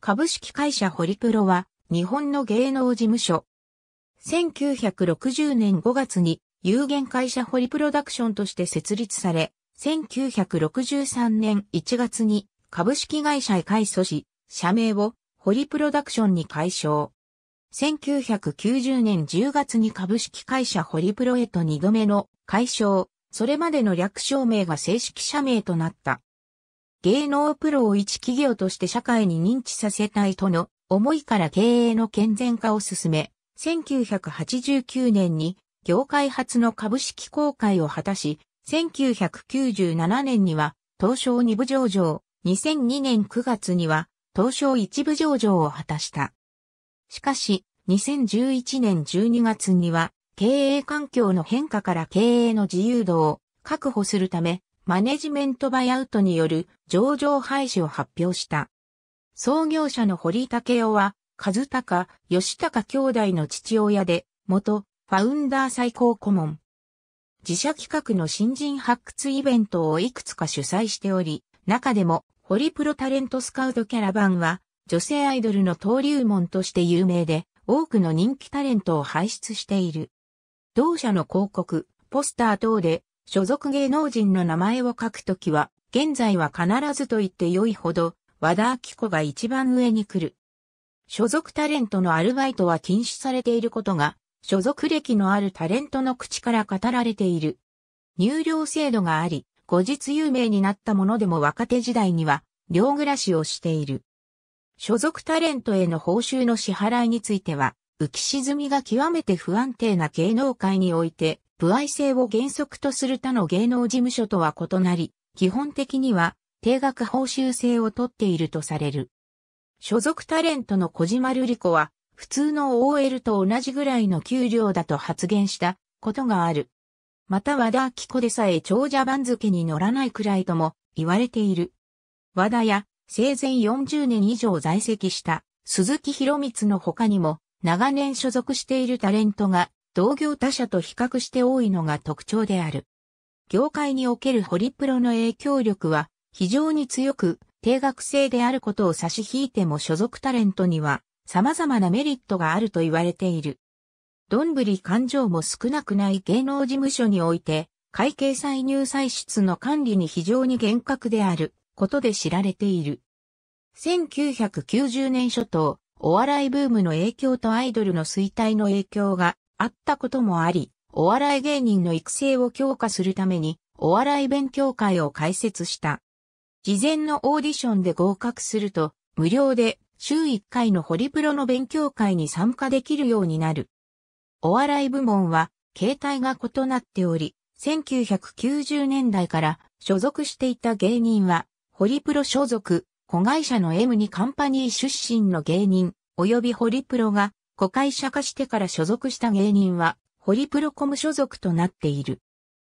株式会社ホリプロは日本の芸能事務所。1960年5月に有限会社ホリプロダクションとして設立され、1963年1月に株式会社へ改組し、社名をホリプロダクションに改称。1990年10月に株式会社ホリプロへと2度目の改称、それまでの略称名が正式社名となった。芸能プロを一企業として社会に認知させたいとの思いから経営の健全化を進め、1989年に業界初の株式公開を果たし、1997年には東証二部上場、2002年9月には東証一部上場を果たした。しかし、2011年12月には経営環境の変化から経営の自由度を確保するため、マネジメントバイアウトによる上場廃止を発表した。創業者の堀武夫は、和高、吉高兄弟の父親で、元、ファウンダー最高顧問。自社企画の新人発掘イベントをいくつか主催しており、中でも、ホリプロタレントスカウトキャラバンは、女性アイドルの登竜門として有名で、多くの人気タレントを輩出している。同社の広告、ポスター等で、所属芸能人の名前を書くときは、現在は必ずと言って良いほど、和田明子が一番上に来る。所属タレントのアルバイトは禁止されていることが、所属歴のあるタレントの口から語られている。入寮制度があり、後日有名になったものでも若手時代には、寮暮らしをしている。所属タレントへの報酬の支払いについては、浮き沈みが極めて不安定な芸能界において、不愛性を原則とする他の芸能事務所とは異なり、基本的には定額報酬制をとっているとされる。所属タレントの小島瑠璃子は、普通の OL と同じぐらいの給料だと発言したことがある。また和田明子でさえ長者番付に乗らないくらいとも言われている。和田や生前40年以上在籍した鈴木博光の他にも長年所属しているタレントが同業他社と比較して多いのが特徴である。業界におけるホリプロの影響力は非常に強く、定額制であることを差し引いても所属タレントには様々なメリットがあると言われている。どんぶり感情も少なくない芸能事務所において、会計歳入歳出の管理に非常に厳格であることで知られている。1990年初頭、お笑いブームの影響とアイドルの衰退の影響があったこともあり、お笑い芸人の育成を強化するために、お笑い勉強会を開設した。事前のオーディションで合格すると、無料で週1回のホリプロの勉強会に参加できるようになる。お笑い部門は、形態が異なっており、1990年代から所属していた芸人は、ホリプロ所属、子会社の M にカンパニー出身の芸人、及びホリプロが子会社化してから所属した芸人は、ホリプロコム所属となっている。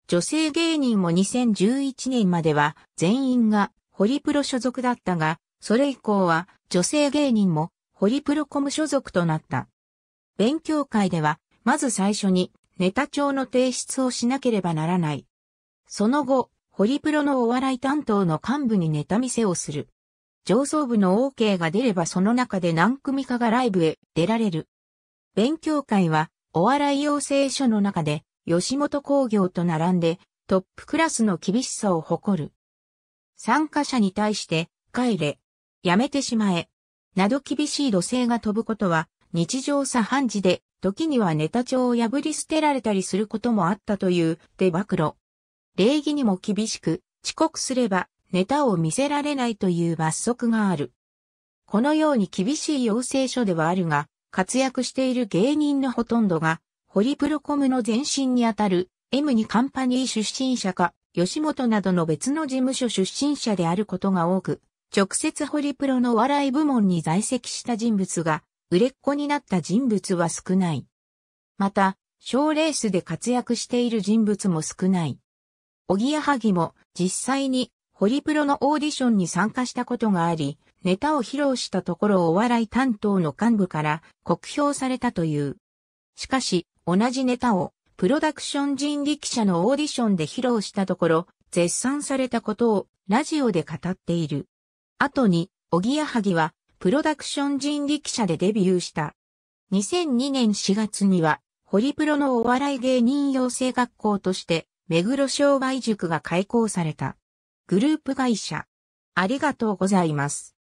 女性芸人も2011年までは全員がホリプロ所属だったが、それ以降は女性芸人もホリプロコム所属となった。勉強会では、まず最初にネタ帳の提出をしなければならない。その後、ホリプロのお笑い担当の幹部にネタ見せをする。上層部の OK が出ればその中で何組かがライブへ出られる。勉強会は、お笑い養成所の中で、吉本工業と並んで、トップクラスの厳しさを誇る。参加者に対して、帰れ、やめてしまえ、など厳しい土星が飛ぶことは、日常茶飯事で、時にはネタ帳を破り捨てられたりすることもあったという、出暴露。礼儀にも厳しく、遅刻すれば、ネタを見せられないという罰則がある。このように厳しい養成所ではあるが、活躍している芸人のほとんどが、ホリプロコムの前身にあたる M2 カンパニー出身者か、吉本などの別の事務所出身者であることが多く、直接ホリプロの笑い部門に在籍した人物が、売れっ子になった人物は少ない。また、賞レースで活躍している人物も少ない。おぎやはぎも実際にホリプロのオーディションに参加したことがあり、ネタを披露したところお笑い担当の幹部から酷評されたという。しかし、同じネタをプロダクション人力車のオーディションで披露したところ、絶賛されたことをラジオで語っている。後に、おぎやはぎは、プロダクション人力車でデビューした。2002年4月には、ホリプロのお笑い芸人養成学校として、目黒商売塾が開校された。グループ会社。ありがとうございます。